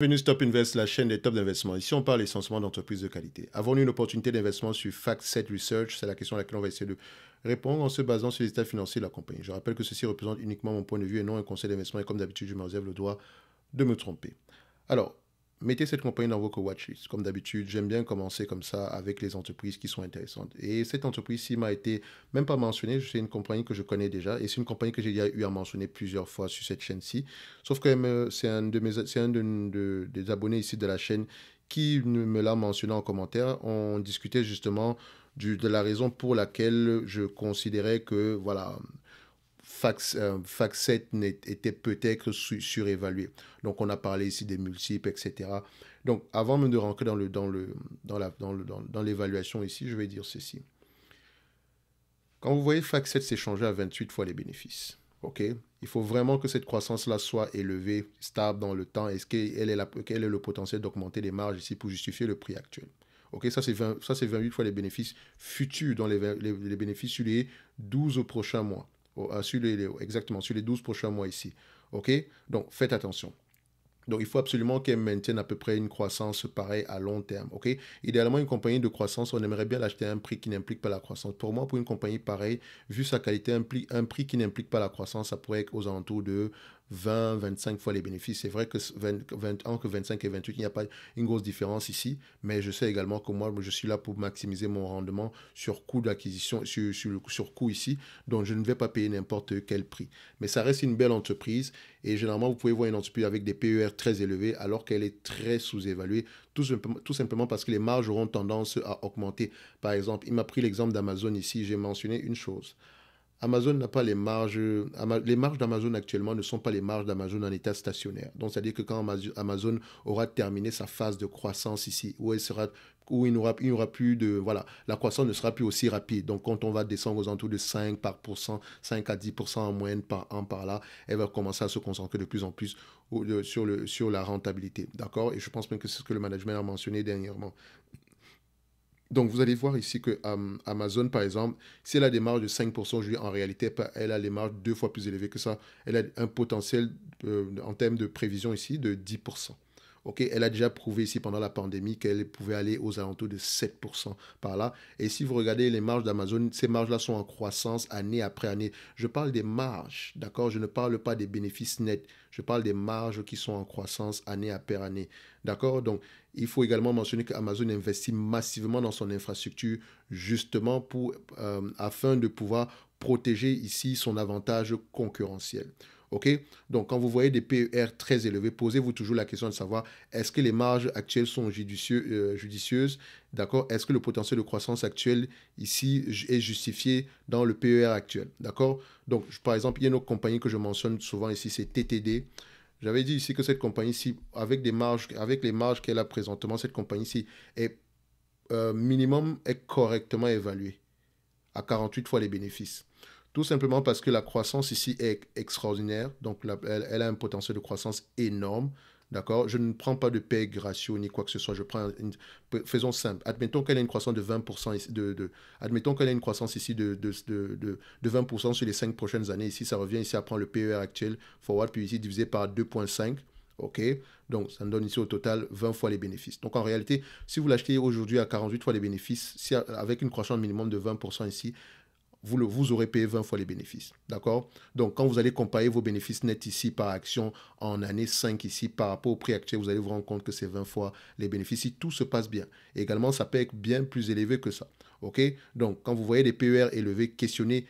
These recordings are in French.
Bienvenue Top Invest, la chaîne des tops d'investissement. Ici, on parle essentiellement d'entreprises de qualité. Avons-nous une opportunité d'investissement sur Fact7 Research C'est la question à laquelle on va essayer de répondre en se basant sur les états financiers de la compagnie. Je rappelle que ceci représente uniquement mon point de vue et non un conseil d'investissement. Et comme d'habitude, je me réserve le droit de me tromper. Alors, mettez cette compagnie dans votre watchlist. Comme d'habitude, j'aime bien commencer comme ça avec les entreprises qui sont intéressantes. Et cette entreprise-ci m'a été même pas mentionnée, c'est une compagnie que je connais déjà et c'est une compagnie que j'ai déjà eu à mentionner plusieurs fois sur cette chaîne-ci. Sauf que euh, c'est un, de mes, un des abonnés ici de la chaîne qui me l'a mentionné en commentaire. On discutait justement du, de la raison pour laquelle je considérais que, voilà, FAC7 euh, était peut-être surévalué. Donc on a parlé ici des multiples, etc. Donc avant même de rentrer dans, le, dans, le, dans, dans, l'évaluation ici, je vais dire ceci. Quand vous voyez FAC7 s'échanger à 28 fois les bénéfices, ok il faut vraiment que cette croissance-là soit élevée, stable dans le temps. Est-ce qu'elle est qu'elle est le potentiel d'augmenter les marges ici pour justifier le prix actuel Ok, ça, c'est ça, c'est 28 fois les bénéfices futurs dans les, les, les bénéfices sur les 12 prochains mois. Euh, sur les, exactement, sur les 12 prochains mois ici. OK Donc, faites attention. Donc, il faut absolument qu'elle maintienne à peu près une croissance pareille à long terme. OK Idéalement, une compagnie de croissance, on aimerait bien l'acheter à un prix qui n'implique pas la croissance. Pour moi, pour une compagnie pareille, vu sa qualité, un un prix qui n'implique pas la croissance, ça pourrait être aux alentours de 20, 25 fois les bénéfices. C'est vrai que 20, entre 25 et 28, il n'y a pas une grosse différence ici, mais je sais également que moi, je suis là pour maximiser mon rendement sur coût d'acquisition, sur, sur, coût ici, donc je ne vais pas payer n'importe quel prix. Mais ça reste une belle entreprise et généralement, vous pouvez voir une entreprise avec des PER très élevés alors qu'elle est très sous-évaluée, tout, simplement parce que les marges auront tendance à augmenter. Par exemple, il m'a pris l'exemple d'Amazon ici, j'ai mentionné une chose. Amazon n'a pas les marges. Les marges d'Amazon actuellement ne sont pas les marges d'Amazon en état stationnaire. Donc, c'est-à-dire que quand Amazon aura terminé sa phase de croissance ici, où elle sera où il n'aura plus de voilà la croissance ne sera plus aussi rapide donc quand on va descendre aux entours de 5 par 5 à 10 en moyenne par an par là elle va commencer à se concentrer de plus en plus sur le sur la rentabilité d'accord et je pense même que c'est ce que le management a mentionné dernièrement donc, vous allez voir ici que euh, Amazon, par exemple, si elle a des marges de 5%, je en réalité, elle a les marges deux fois plus élevées que ça. Elle a un potentiel euh, en termes de prévision ici de 10% elle a déjà prouvé ici pendant la pandémie qu'elle pouvait aller aux alentours de 7% par là. Et si vous regardez les marges d'Amazon, ces marges-là sont en croissance année après année. Je parle des marges, d'accord Je ne parle pas des bénéfices nets. Je parle des marges qui sont en croissance année après année. D'accord Donc, il faut également mentionner qu'Amazon investit massivement dans son infrastructure justement euh, afin de pouvoir protéger ici son avantage concurrentiel. Donc, quand vous voyez des PER très élevés, posez-vous toujours la question de savoir est-ce que les marges actuelles sont euh, judicieuses D'accord Est-ce que le potentiel de croissance actuel ici est justifié dans le PER actuel D'accord Donc, par exemple, il y a une autre compagnie que je mentionne souvent ici, c'est TTD. J'avais dit ici que cette compagnie-ci, avec, avec les marges qu'elle a présentement, cette compagnie-ci est euh, minimum, est correctement évaluée à 48 fois les bénéfices. Tout simplement parce que la croissance ici est extraordinaire. Donc, elle, a un potentiel de croissance énorme. D'accord Je ne prends pas de PEG ratio ni quoi que ce soit. Je prends une, faisons simple. Admettons qu'elle a une croissance de 20%. Ici, de, admettons qu'elle a une croissance ici de, de, de, 20% sur les 5 prochaines années. Ici, ça revient ici à prendre le PER actuel forward, puis ici divisé par 2.5. OK Donc, ça me donne ici au total 20 fois les bénéfices. Donc, en réalité, si vous l'achetez aujourd'hui à 48 fois les bénéfices, avec une croissance minimum de 20% ici, vous, le, vous aurez payé 20 fois les bénéfices. D'accord Donc, quand vous allez comparer vos bénéfices nets ici par action en année 5 ici par rapport au prix actuel, vous allez vous rendre compte que c'est 20 fois les bénéfices si tout se passe bien. également, ça peut être bien plus élevé que ça. OK Donc, quand vous voyez des PER élevés, questionnez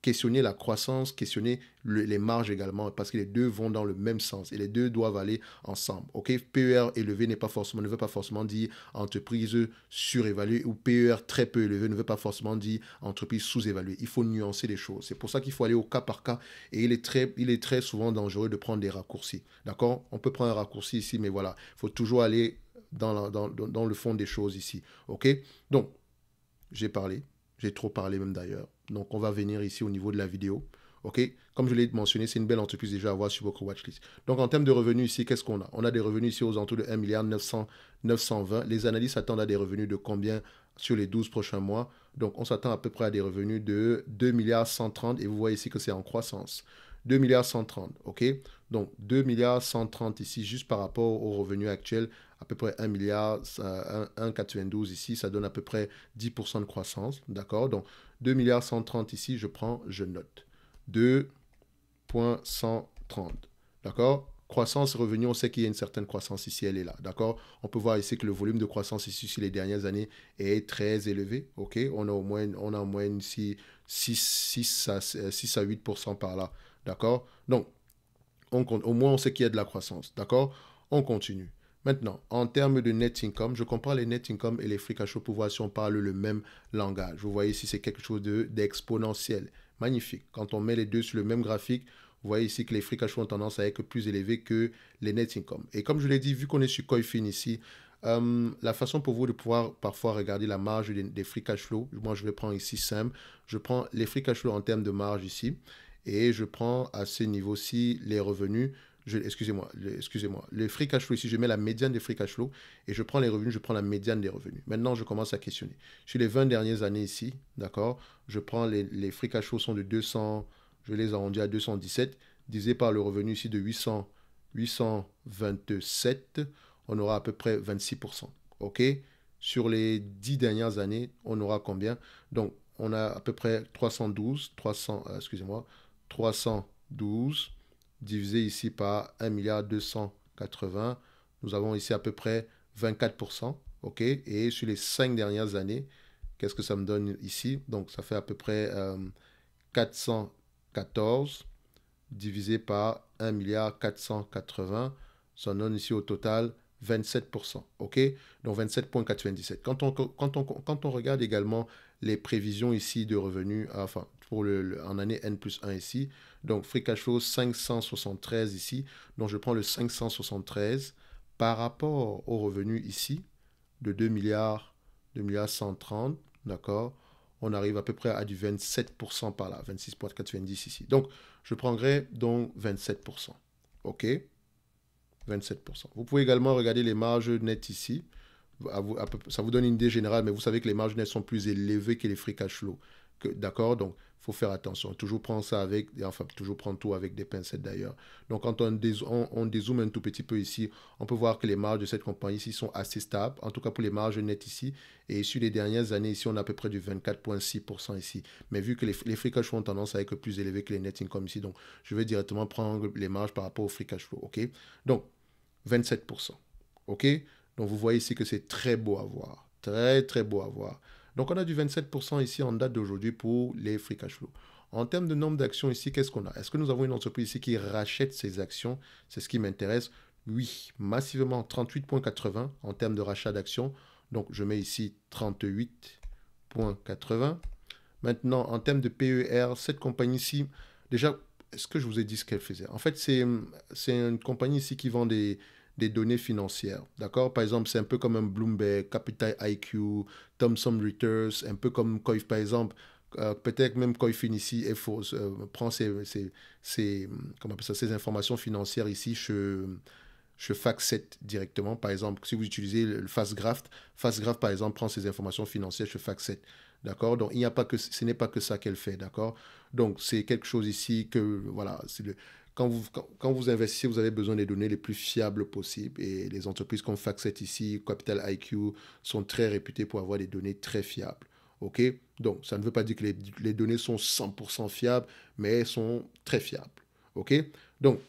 questionner la croissance, questionner les marges également, parce que les deux vont dans le même sens et les deux doivent aller ensemble. Ok, PER élevé n'est pas forcément, ne veut pas forcément dire entreprise surévaluée ou PER très peu élevé ne veut pas forcément dire entreprise sous-évaluée. Il faut nuancer les choses. C'est pour ça qu'il faut aller au cas par cas et il est très, il est très souvent dangereux de prendre des raccourcis. D'accord On peut prendre un raccourci ici, mais voilà, il faut toujours aller dans, dans, dans le fond des choses ici. Ok Donc, j'ai parlé, j'ai trop parlé même d'ailleurs. Donc, on va venir ici au niveau de la vidéo. OK Comme je l'ai mentionné, c'est une belle entreprise déjà à avoir sur votre watchlist. Donc, en termes de revenus ici, qu'est-ce qu'on a On a des revenus ici aux alentours de 1 milliard 920. Les analystes attendent à des revenus de combien sur les 12 prochains mois Donc, on s'attend à peu près à des revenus de 2 milliards 130 et vous voyez ici que c'est en croissance. 2 milliards 130, OK Donc, 2 milliards 130 ici, juste par rapport aux revenus actuels, à peu près 1 milliard 1,92 euh, ici, ça donne à peu près 10% de croissance, d'accord Donc, 2 milliards 130 ici, je prends, je note. 2,130. D'accord Croissance, revenu, on sait qu'il y a une certaine croissance ici, elle est là. D'accord On peut voir ici que le volume de croissance ici les dernières années est très élevé. OK On a au moins, on a ici 6, à, 6 8% par là. D'accord Donc, on au moins on sait qu'il y a de la croissance. D'accord On continue. Maintenant, en termes de net income, je comprends les net income et les free cash flow pour voir si on parle le même langage. Vous voyez ici, c'est quelque chose d'exponentiel. Magnifique. Quand on met les deux sur le même graphique, vous voyez ici que les free cash flow ont tendance à être plus élevés que les net income. Et comme je l'ai dit, vu qu'on est sur Coifin ici, euh, la façon pour vous de pouvoir parfois regarder la marge des, des free cash flow, moi je vais prendre ici simple, je prends les free cash flow en termes de marge ici, et je prends à ce niveau-ci les revenus excusez-moi, excusez-moi, le free cash flow, ici, je mets la médiane des free cash flow et je prends les revenus, je prends la médiane des revenus. Maintenant, je commence à questionner. Sur les 20 dernières années ici, d'accord, je prends les, free cash flow sont de 200, je les arrondis à 217, Disait par le revenu ici de 800, 827, on aura à peu près 26%. OK Sur les 10 dernières années, on aura combien Donc, on a à peu près 312, 300, euh, excusez-moi, 312, divisé ici par un milliard nous avons ici à peu près 24%. OK Et sur les 5 dernières années, qu'est-ce que ça me donne ici Donc, ça fait à peu près 414 euh, divisé par 1 milliard 480. Ça donne ici au total 27%. OK Donc, 27,97. Quand on, quand, on, quand on regarde également les prévisions ici de revenus, enfin, pour le, en année N plus 1 ici. Donc free cash flow 573 ici. Donc je prends le 573 par rapport au revenu ici de 2 milliards, 2 milliards 130, d'accord On arrive à peu près à du 27% par là, 26,90 ici. Donc je prendrai donc 27%. OK 27%. Vous pouvez également regarder les marges nettes ici. Ça vous donne une idée générale, mais vous savez que les marges nettes sont plus élevées que les free cash flow. D'accord Donc, il faut faire attention. Toujours prendre ça avec, enfin, toujours prendre tout avec des pincettes d'ailleurs. Donc, quand on, on, dézoome un tout petit peu ici, on peut voir que les marges de cette compagnie ici sont assez stables, en tout cas pour les marges nettes ici. Et sur les dernières années, ici, on a à peu près du 24,6% ici. Mais vu que les, les free cash flow ont tendance à être plus élevés que les net income ici, donc je vais directement prendre les marges par rapport au free cash flow. OK Donc, 27%. OK Donc, vous voyez ici que c'est très beau à voir. Très, très beau à voir. Donc on a du 27% ici en date d'aujourd'hui pour les free cash flow. En termes de nombre d'actions ici, qu'est-ce qu'on a Est-ce que nous avons une entreprise ici qui rachète ses actions C'est ce qui m'intéresse. Oui, massivement 38.80 en termes de rachat d'actions. Donc je mets ici 38.80. Maintenant, en termes de PER, cette compagnie ici, déjà, est-ce que je vous ai dit ce qu'elle faisait En fait, c'est une compagnie ici qui vend des, des données financières. D'accord Par exemple, c'est un peu comme un Bloomberg, Capital IQ, Thomson Reuters, un peu comme Coif, par exemple. Euh, peut-être même Coif, ici est prend ses, informations financières ici chez, je FactSet directement. Par exemple, si vous utilisez le FastGraph, FastGraph, par exemple, prend ses informations financières chez FactSet. D'accord Donc, il n'y a pas que, ce n'est pas que ça qu'elle fait. D'accord Donc, c'est quelque chose ici que, voilà, c'est le, quand vous, quand, vous investissez, vous avez besoin des données les plus fiables possibles. Et les entreprises comme Faxet ici, Capital IQ, sont très réputées pour avoir des données très fiables. OK Donc, ça ne veut pas dire que les, données sont 100% fiables, mais elles sont très fiables. OK Donc,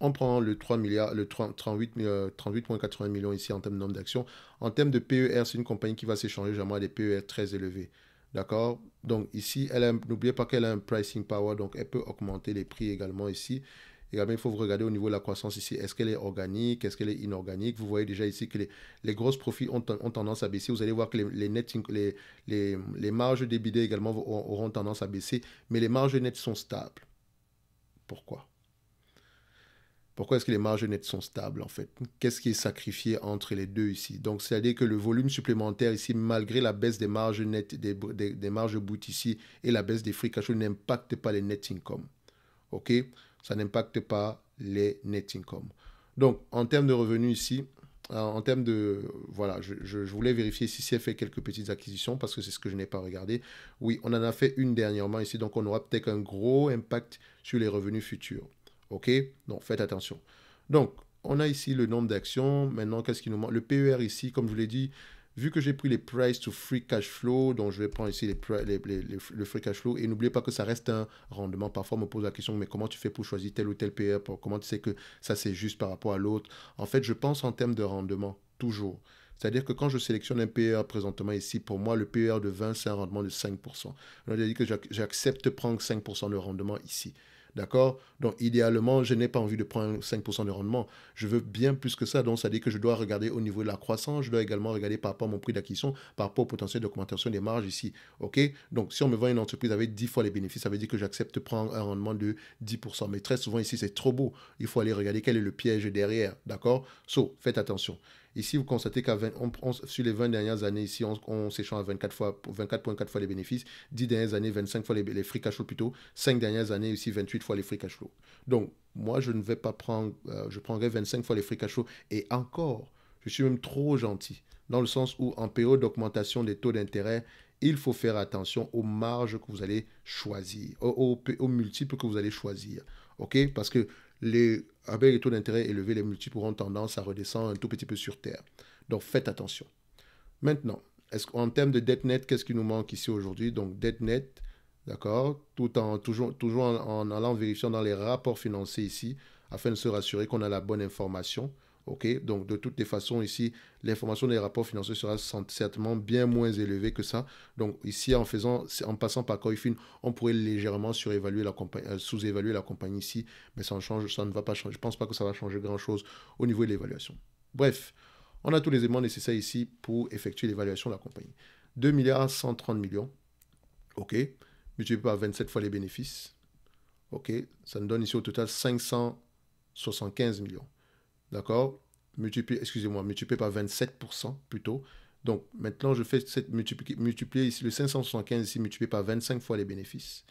on prend le 3 milliards, le 38,80 euh, millions ici en termes de nombre d'actions. En termes de PER, c'est une compagnie qui va s'échanger j'aimerais des PER très élevés. D'accord Donc ici, n'oubliez pas qu'elle a un pricing power, donc elle peut augmenter les prix également ici. Également, il faut vous regarder au niveau de la croissance ici. Est-ce qu'elle est organique Est-ce qu'elle est inorganique Vous voyez déjà ici que les, les grosses profits ont, tendance à baisser. Vous allez voir que les, les, les marges débitées également auront tendance à baisser, mais les marges nettes sont stables. Pourquoi pourquoi est-ce que les marges nettes sont stables en fait Qu'est-ce qui est sacrifié entre les deux ici Donc c'est-à-dire que le volume supplémentaire ici, malgré la baisse des marges nettes, des, marges bout ici et la baisse des free cash n'impacte pas les net income. OK Ça n'impacte pas les net income. Donc en termes de revenus ici, euh, en termes de... Voilà, je, voulais vérifier si c'est fait quelques petites acquisitions parce que c'est ce que je n'ai pas regardé. Oui, on en a fait une dernièrement ici, donc on aura peut-être un gros impact sur les revenus futurs. OK Donc, faites attention. Donc, on a ici le nombre d'actions. Maintenant, qu'est-ce qui nous manque Le PER ici, comme je vous l'ai dit, vu que j'ai pris les price to free cash flow, donc je vais prendre ici les, le free cash flow, et n'oubliez pas que ça reste un rendement. Parfois, on me pose la question, mais comment tu fais pour choisir tel ou tel PER pour, Comment tu sais que ça, c'est juste par rapport à l'autre En fait, je pense en termes de rendement, toujours. C'est-à-dire que quand je sélectionne un PER présentement ici, pour moi, le PER de 20, c'est un rendement de 5%. Donc j'ai dit que j'accepte prendre 5% de rendement ici. D'accord Donc, idéalement, je n'ai pas envie de prendre 5% de rendement. Je veux bien plus que ça. Donc, ça dit que je dois regarder au niveau de la croissance. Je dois également regarder par rapport à mon prix d'acquisition, par rapport au potentiel d'augmentation des marges ici. OK Donc, si on me vend une entreprise avec 10 fois les bénéfices, ça veut dire que j'accepte de prendre un rendement de 10%. Mais très souvent, ici, c'est trop beau. Il faut aller regarder quel est le piège derrière. D'accord So, faites attention. Ici, vous constatez qu'à sur les 20 dernières années, ici, on, on s'échange à 24 fois, 24,4 fois les bénéfices, 10 dernières années, 25 fois les, fric free cash plutôt, 5 dernières années, ici, 28 fois les free cash flow. Donc, moi, je ne vais pas prendre, euh, je prendrai 25 fois les free cash flow. Et encore, je suis même trop gentil, dans le sens où en période d'augmentation des taux d'intérêt, il faut faire attention aux marges que vous allez choisir, aux, multiples que vous allez choisir. OK Parce que les, avec les taux d'intérêt élevés, les multiples auront tendance à redescendre un tout petit peu sur terre. Donc faites attention. Maintenant, est-ce en termes de dette nette, qu'est-ce qui nous manque ici aujourd'hui Donc dette nette, d'accord Tout en toujours, toujours en, en allant vérifier dans les rapports financiers ici, afin de se rassurer qu'on a la bonne information. OK Donc, de toutes les façons, ici, l'information des rapports financiers sera certainement bien moins élevée que ça. Donc, ici, en, faisant, en passant par Coifin, on pourrait légèrement surévaluer la euh, sous-évaluer la compagnie ici, mais ça, change, ça ne va pas changer. Je ne pense pas que ça va changer grand-chose au niveau de l'évaluation. Bref, on a tous les éléments nécessaires ici pour effectuer l'évaluation de la compagnie. 2 milliards millions. OK. Multiplié par 27 fois les bénéfices. OK. Ça nous donne ici au total 575 millions. D'accord Multiplié, excusez-moi, multiplié par 27% plutôt. Donc maintenant, je fais cette multiplier, ici le 575 ici multiplié par 25 fois les bénéfices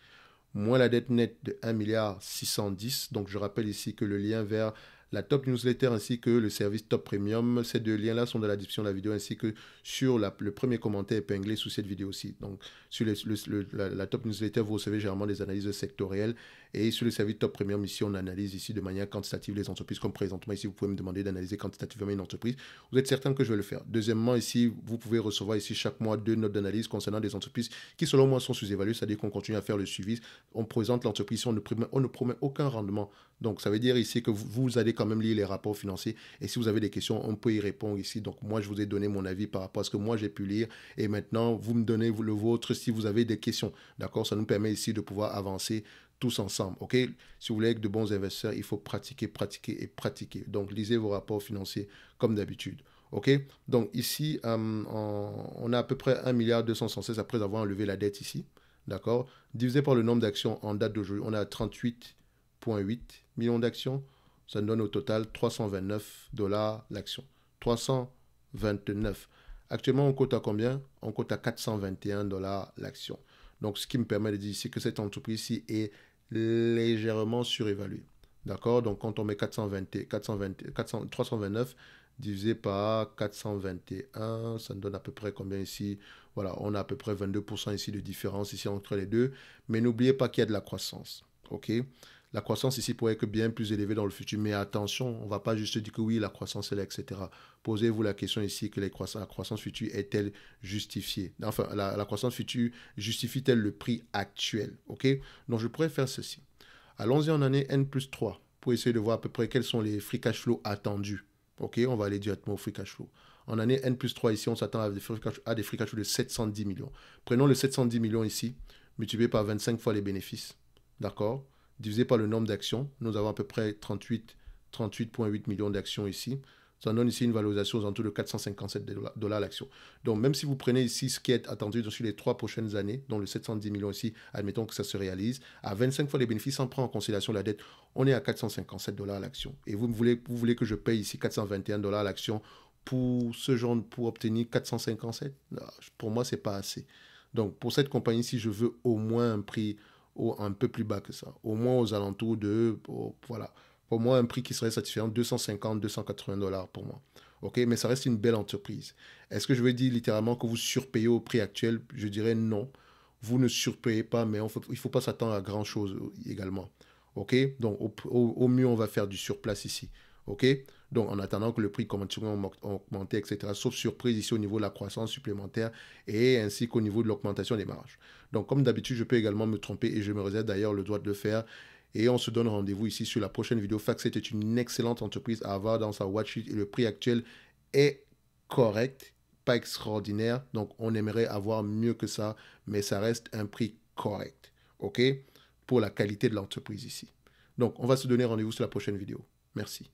moins la dette nette de 1 milliard 610. Donc je rappelle ici que le lien vers la top newsletter ainsi que le service top premium. Ces deux liens-là sont dans la description de la vidéo ainsi que sur le premier commentaire épinglé sous cette vidéo aussi Donc, sur la, top newsletter, vous recevez généralement des analyses sectorielles et sur le service top premium, ici, on analyse ici de manière quantitative les entreprises comme présentement. Ici, vous pouvez me demander d'analyser quantitativement une entreprise. Vous êtes certain que je vais le faire. Deuxièmement, ici, vous pouvez recevoir ici chaque mois deux notes d'analyse concernant des entreprises qui, selon moi, sont sous-évaluées, c'est-à-dire qu'on continue à faire le suivi. On présente l'entreprise, on, ne on ne promet aucun rendement. Donc, ça veut dire ici que vous, vous allez quand même lire les rapports financiers. Et si vous avez des questions, on peut y répondre ici. Donc, moi, je vous ai donné mon avis par rapport à ce que moi j'ai pu lire. Et maintenant, vous me donnez le vôtre si vous avez des questions. D'accord Ça nous permet ici de pouvoir avancer tous ensemble. OK Si vous voulez être de bons investisseurs, il faut pratiquer, pratiquer et pratiquer. Donc, lisez vos rapports financiers comme d'habitude. OK Donc, ici, euh, on a à peu près 1 milliard 216 après avoir enlevé la dette ici. D'accord Divisé par le nombre d'actions en date d'aujourd'hui, on a 38,8 millions d'actions. Ça nous donne au total 329 dollars l'action. 329. Actuellement, on cote à combien On cote à 421 dollars l'action. Donc, ce qui me permet de dire ici que cette entreprise-ci est légèrement surévaluée. D'accord Donc, quand on met 420, 420, 329 divisé par 421, ça nous donne à peu près combien ici Voilà, on a à peu près 22% ici de différence ici entre les deux. Mais n'oubliez pas qu'il y a de la croissance. OK la croissance ici pourrait être bien plus élevée dans le futur. Mais attention, on ne va pas juste dire que oui, la croissance est là, etc. Posez-vous la question ici que la croissance future est-elle justifiée Enfin, la, croissance future justifie-t-elle le prix actuel Ok Donc, je pourrais faire ceci. Allons-y en année N plus 3 pour essayer de voir à peu près quels sont les free cash flow attendus. Ok, on va aller directement au free cash flow. En année N plus 3 ici, on s'attend à des free à des free cash flow de 710 millions. Prenons le 710 millions ici, multiplié par 25 fois les bénéfices. D'accord divisé par le nombre d'actions. Nous avons à peu près 38, 38,8 millions d'actions ici. Ça donne ici une valorisation aux alentours de 457 dollars l'action. Donc, même si vous prenez ici ce qui est attendu sur les trois prochaines années, dont le 710 millions ici, admettons que ça se réalise, à 25 fois les bénéfices, sans prendre en considération la dette, on est à 457 dollars l'action. Et vous voulez, vous voulez que je paye ici 421 dollars l'action pour ce genre, pour obtenir 457 Pour moi, c'est pas assez. Donc, pour cette compagnie, ici, je veux au moins un prix un peu plus bas que ça, au moins aux alentours de, voilà, pour moi, un prix qui serait satisfaisant, 250, 280 dollars pour moi. OK, mais ça reste une belle entreprise. Est-ce que je veux dire littéralement que vous surpayez au prix actuel Je dirais non. Vous ne surpayez pas, mais il faut pas s'attendre à grand-chose euh, également. OK Donc, au, au, mieux, on va faire du surplace ici. OK donc, en attendant que le prix continue à augmenter, etc., sauf surprise ici au niveau de la croissance supplémentaire et ainsi qu'au niveau de l'augmentation des marges. Donc, comme d'habitude, je peux également me tromper et je me réserve d'ailleurs le droit de le faire. Et on se donne rendez-vous ici sur la prochaine vidéo. Faxet est une excellente entreprise à avoir dans sa watchlist et le prix actuel est correct, pas extraordinaire. Donc, on aimerait avoir mieux que ça, mais ça reste un prix correct. OK Pour la qualité de l'entreprise ici. Donc, on va se donner rendez-vous sur la prochaine vidéo. Merci.